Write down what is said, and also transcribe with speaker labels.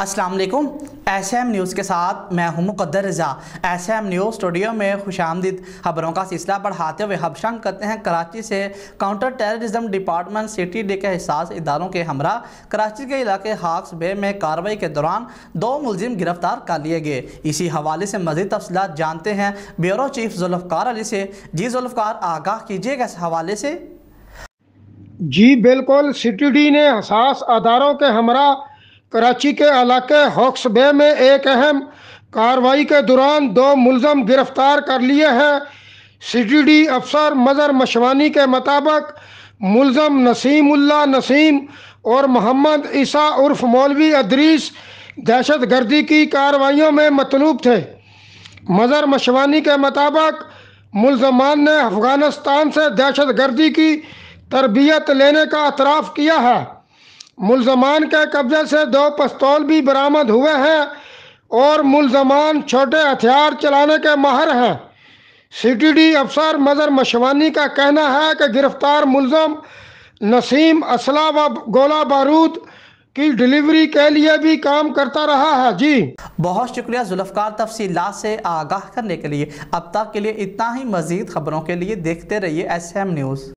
Speaker 1: अस्सलाम वालेकुम SM news के साथ मैं हूं Muqaddar Raza SM news studio में खुश आमदीद खबरों का सिलसिला बढ़ाते हुए हबशंग करते हैं कराची से counter terrorism department C T D के एहसास इदारों के हमरा कराची के इलाके हाक्स बे में कार्रवाई के दौरान दो मुलिम गिरफ्तार कर लिए गए इसी हवाले से मजीद तफसी जानते हैं ब्यूरो चीफ जुल्फकार अली से जी जुल्फकार आगाह कीजिएगा इस हवाले से
Speaker 2: जी बिल्कुल सिटी डी ने हसास अदारों के हमरा कराची के इलाके हॉक्स बे में एक अहम कार्रवाई के दौरान दो मुलजम गिरफ्तार कर लिए हैं सीटीडी अफसर मजर मशवानी के मुताबिक मुलजम नसीमुल्ला नसीम और मोहम्मद ईसा उर्फ मौलवी अदरीस दहशत गर्दी की कार्रवाइयों में मतलूब थे मजर मशवानी के मुताबिक मुलजमान ने अफगानिस्तान से दहशत गर्दी की तरबियत लेने का अतराफ़ किया है मुलजमान के कब्जे से दो पस्तौल भी बरामद हुए हैं और मुलजमान छोटे हथियार चलाने के माहर हैं सीटीडी अफसर मजर मशवानी का कहना है कि गिरफ्तार मुलजम नसीम असला व गोला बारूद की डिलीवरी के लिए
Speaker 1: भी काम करता रहा है जी बहुत शुक्रिया जुल्फकार तफसीलात से आगाह करने के लिए अब तक के लिए इतना ही मजीद खबरों के लिए देखते रहिए एस एम न्यूज़